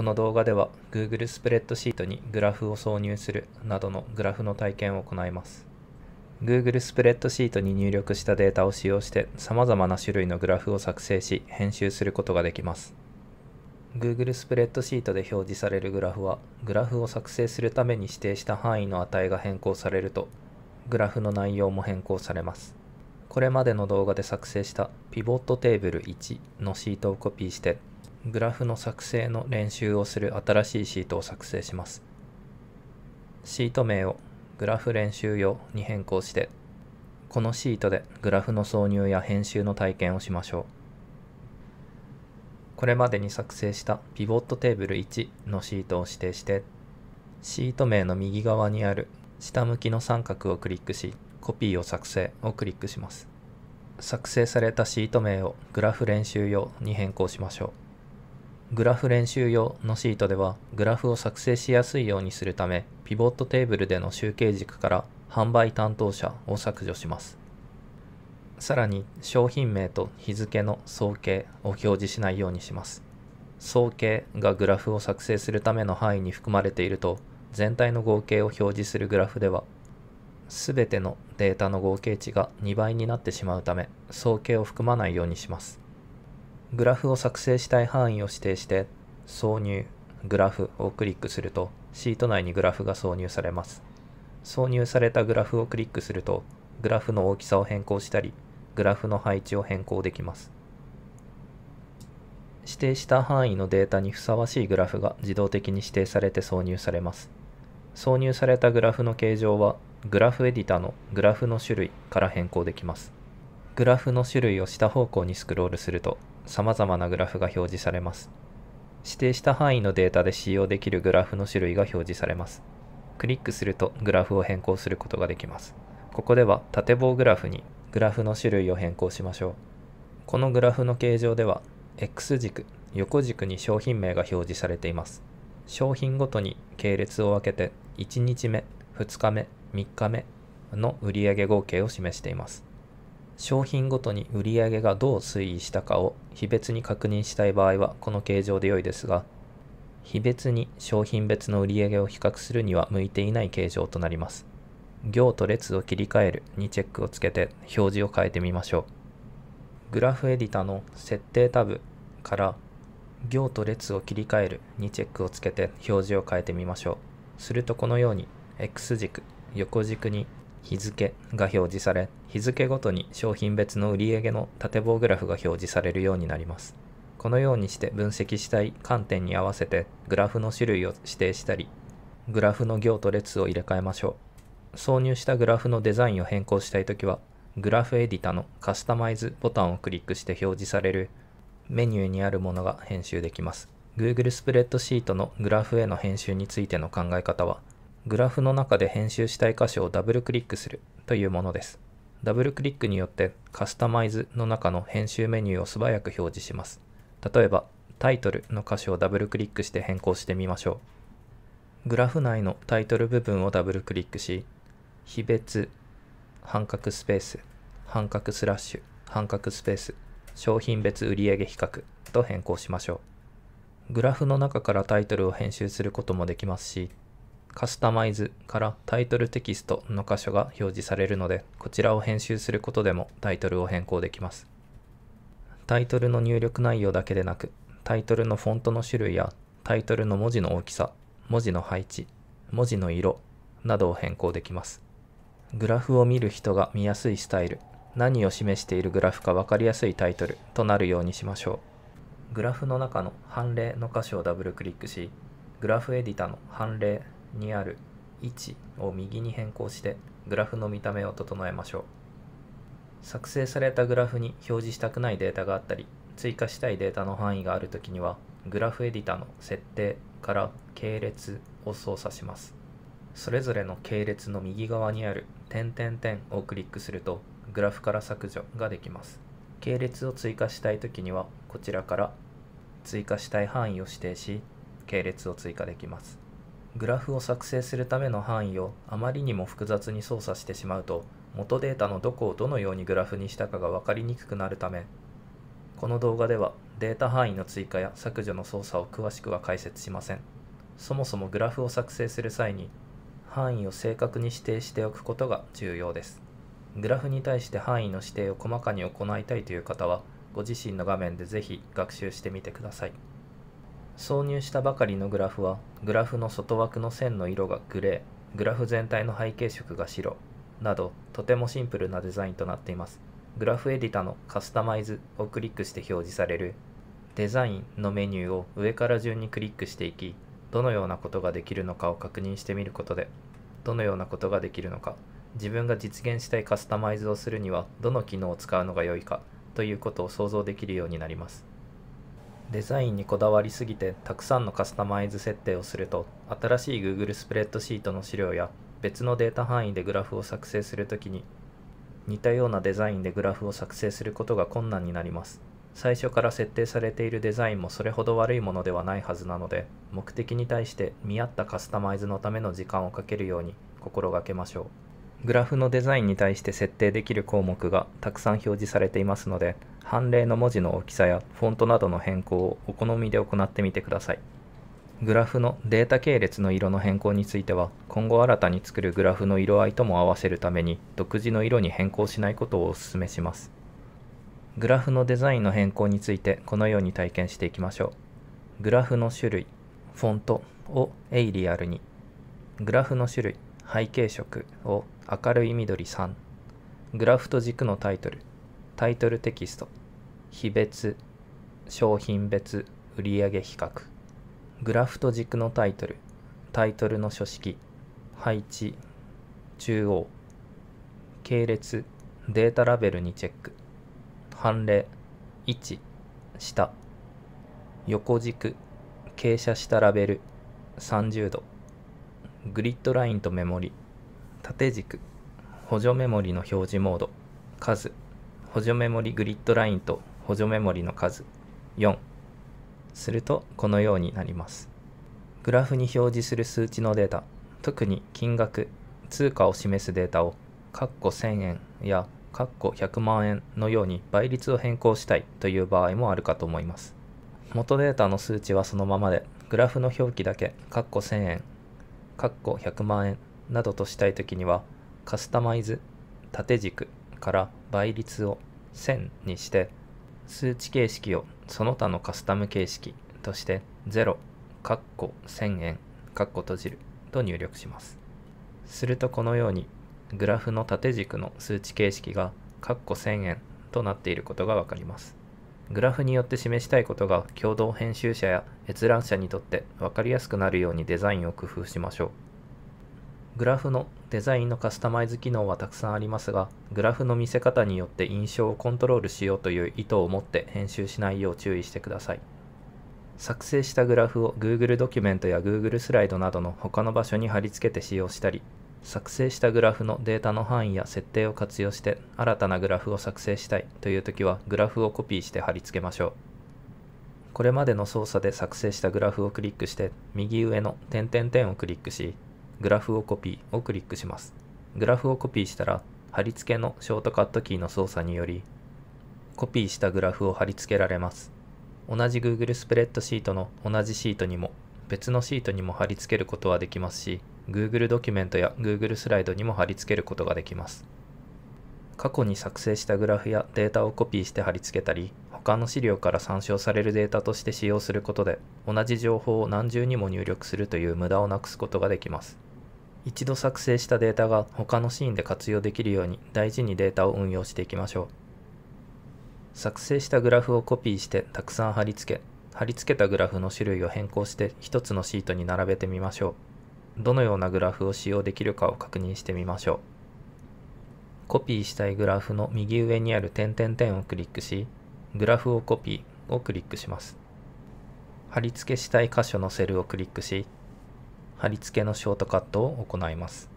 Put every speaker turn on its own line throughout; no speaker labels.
この動画では Google スプレッドシートにグラフを挿入するなどのグラフの体験を行います。Google スプレッドシートに入力したデータを使用して様々な種類のグラフを作成し編集することができます。Google スプレッドシートで表示されるグラフはグラフを作成するために指定した範囲の値が変更されるとグラフの内容も変更されます。これまでの動画で作成したピボットテーブル1のシートをコピーしてグラフの作成の練習をする新しいシートを作成します。シート名をグラフ練習用に変更して、このシートでグラフの挿入や編集の体験をしましょう。これまでに作成したピボットテーブル1のシートを指定して、シート名の右側にある下向きの三角をクリックし、コピーを作成をクリックします。作成されたシート名をグラフ練習用に変更しましょう。グラフ練習用のシートではグラフを作成しやすいようにするためピボットテーブルでの集計軸から販売担当者を削除しますさらに商品名と日付の総計を表示しないようにします総計がグラフを作成するための範囲に含まれていると全体の合計を表示するグラフでは全てのデータの合計値が2倍になってしまうため総計を含まないようにしますグラフを作成したい範囲を指定して、挿入、グラフをクリックすると、シート内にグラフが挿入されます。挿入されたグラフをクリックすると、グラフの大きさを変更したり、グラフの配置を変更できます。指定した範囲のデータにふさわしいグラフが自動的に指定されて挿入されます。挿入されたグラフの形状は、グラフエディタのグラフの種類から変更できます。グラフの種類を下方向にスクロールすると、様々なグラフが表示されます。指定した範囲のデータで使用できるグラフの種類が表示されます。クリックするとグラフを変更することができます。ここでは縦棒グラフにグラフの種類を変更しましょう。このグラフの形状では X 軸、横軸に商品名が表示されています。商品ごとに系列を分けて1日目、2日目、3日目の売上合計を示しています。商品ごとに売り上げがどう推移したかを日別に確認したい場合はこの形状で良いですが、日別に商品別の売り上げを比較するには向いていない形状となります。行と列を切り替えるにチェックをつけて表示を変えてみましょう。グラフエディタの設定タブから行と列を切り替えるにチェックをつけて表示を変えてみましょう。するとこのように X 軸、横軸に日付が表示され、日付ごとに商品別の売上の縦棒グラフが表示されるようになります。このようにして分析したい観点に合わせてグラフの種類を指定したり、グラフの行と列を入れ替えましょう。挿入したグラフのデザインを変更したいときは、グラフエディタのカスタマイズボタンをクリックして表示されるメニューにあるものが編集できます。Google スプレッドシートのグラフへの編集についての考え方は、グラフの中で編集したい箇所をダブルクリックするというものです。ダブルクリックによってカスタマイズの中の編集メニューを素早く表示します。例えば、タイトルの箇所をダブルクリックして変更してみましょう。グラフ内のタイトル部分をダブルクリックし、比別、半角スペース、半角スラッシュ、半角スペース、商品別売上比較と変更しましょう。グラフの中からタイトルを編集することもできますし、カスタマイズからタイトルテキストの箇所が表示されるので、こちらを編集することでもタイトルを変更できます。タイトルの入力内容だけでなく、タイトルのフォントの種類やタイトルの文字の大きさ、文字の配置、文字の色などを変更できます。グラフを見る人が見やすいスタイル、何を示しているグラフか分かりやすいタイトルとなるようにしましょう。グラフの中の判例の箇所をダブルクリックし、グラフエディタの判例にある1を右に変更してグラフの見た目を整えましょう作成されたグラフに表示したくないデータがあったり追加したいデータの範囲がある時にはグラフエディタの設定から系列を操作しますそれぞれの系列の右側にある点点点をクリックするとグラフから削除ができます系列を追加したい時にはこちらから追加したい範囲を指定し系列を追加できますグラフを作成するための範囲をあまりにも複雑に操作してしまうと元データのどこをどのようにグラフにしたかが分かりにくくなるためこの動画ではデータ範囲の追加や削除の操作を詳しくは解説しませんそもそもグラフを作成する際に範囲を正確に指定しておくことが重要ですグラフに対して範囲の指定を細かに行いたいという方はご自身の画面でぜひ学習してみてください。挿入したばかりのグラフはグラフの外枠の線の色がグレーグラフ全体の背景色が白などとてもシンプルなデザインとなっていますグラフエディタのカスタマイズをクリックして表示されるデザインのメニューを上から順にクリックしていきどのようなことができるのかを確認してみることでどのようなことができるのか自分が実現したいカスタマイズをするにはどの機能を使うのが良いかということを想像できるようになりますデザインにこだわりすぎてたくさんのカスタマイズ設定をすると新しい Google スプレッドシートの資料や別のデータ範囲でグラフを作成するときに似たようなデザインでグラフを作成することが困難になります最初から設定されているデザインもそれほど悪いものではないはずなので目的に対して見合ったカスタマイズのための時間をかけるように心がけましょうグラフのデザインに対して設定できる項目がたくさん表示されていますので判例の文字の大きさやフォントなどの変更をお好みで行ってみてください。グラフのデータ系列の色の変更については、今後新たに作るグラフの色合いとも合わせるために、独自の色に変更しないことをお勧めします。グラフのデザインの変更について、このように体験していきましょう。グラフの種類、フォントをエイリアルに、グラフの種類、背景色を明るい緑3、グラフと軸のタイトルタイトルテキスト比別商品別売上比較グラフと軸のタイトルタイトルの書式配置中央系列データラベルにチェック判例1下横軸傾斜したラベル30度グリッドラインとメモリ縦軸補助メモリの表示モード数補助メモリグリッドラインと補助メモリの数4するとこのようになります。グラフに表示する数値のデータ、特に金額、通貨を示すデータをッコ1000円やッコ100万円のように倍率を変更したいという場合もあるかと思います。元データの数値はそのままで、グラフの表記だけッコ1000円、ッコ100万円などとしたい時には、カスタマイズ、縦軸、から倍率を1000にして数値形式をその他のカスタム形式として0かっこ1000円かっこ閉じると入力しますするとこのようにグラフの縦軸の数値形式が括弧1000円となっていることがわかりますグラフによって示したいことが共同編集者や閲覧者にとって分かりやすくなるようにデザインを工夫しましょうグラフのデザインのカスタマイズ機能はたくさんありますが、グラフの見せ方によって印象をコントロールしようという意図を持って編集しないよう注意してください。作成したグラフを Google ドキュメントや Google スライドなどの他の場所に貼り付けて使用したり、作成したグラフのデータの範囲や設定を活用して新たなグラフを作成したいという時はグラフをコピーして貼り付けましょう。これまでの操作で作成したグラフをクリックして右上の点々点をクリックしグラフをコピーをクリックします。グラフをコピーしたら、貼り付けのショートカットキーの操作により、コピーしたグラフを貼り付けられます。同じ Google スプレッドシートの同じシートにも、別のシートにも貼り付けることはできますし、Google ドキュメントや Google スライドにも貼り付けることができます。過去に作成したグラフやデータをコピーして貼り付けたり、他の資料から参照されるデータとして使用することで、同じ情報を何重にも入力するという無駄をなくすことができます。一度作成したデータが他のシーンで活用できるように大事にデータを運用していきましょう作成したグラフをコピーしてたくさん貼り付け貼り付けたグラフの種類を変更して1つのシートに並べてみましょうどのようなグラフを使用できるかを確認してみましょうコピーしたいグラフの右上にある点々点をクリックしグラフをコピーをクリックします貼り付けしたい箇所のセルをクリックし貼り付けのショートカットを行います。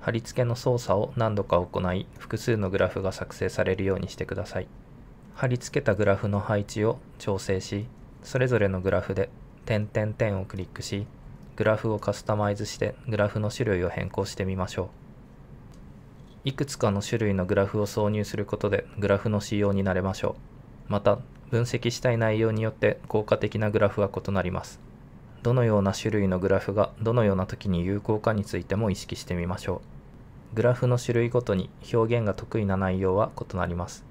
貼り付けの操作を何度か行い、複数のグラフが作成されるようにしてください。貼り付けたグラフの配置を調整し、それぞれのグラフで点点点をクリックし、グラフをカスタマイズしてグラフの種類を変更してみましょう。いくつかの種類のグラフを挿入することでグラフの仕様になれましょう。また、分析したい内容によって効果的なグラフは異なります。どのような種類のグラフがどのような時に有効かについても意識してみましょう。グラフの種類ごとに表現が得意な内容は異なります。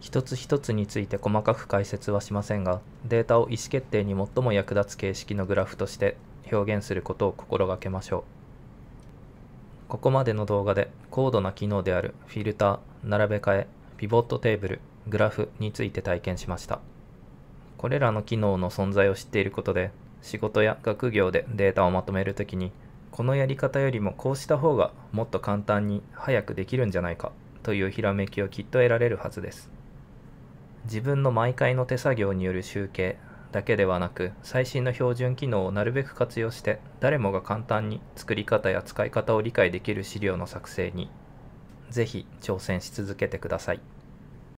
一つ一つについて細かく解説はしませんが、データを意思決定に最も役立つ形式のグラフとして表現することを心がけましょう。ここまでの動画で高度な機能であるフィルター、並べ替え、ピボットテーブル、グラフについて体験しました。これらの機能の存在を知っていることで仕事や学業でデータをまとめるときにこのやり方よりもこうした方がもっと簡単に早くできるんじゃないかというひらめきをきっと得られるはずです自分の毎回の手作業による集計だけではなく最新の標準機能をなるべく活用して誰もが簡単に作り方や使い方を理解できる資料の作成にぜひ挑戦し続けてください。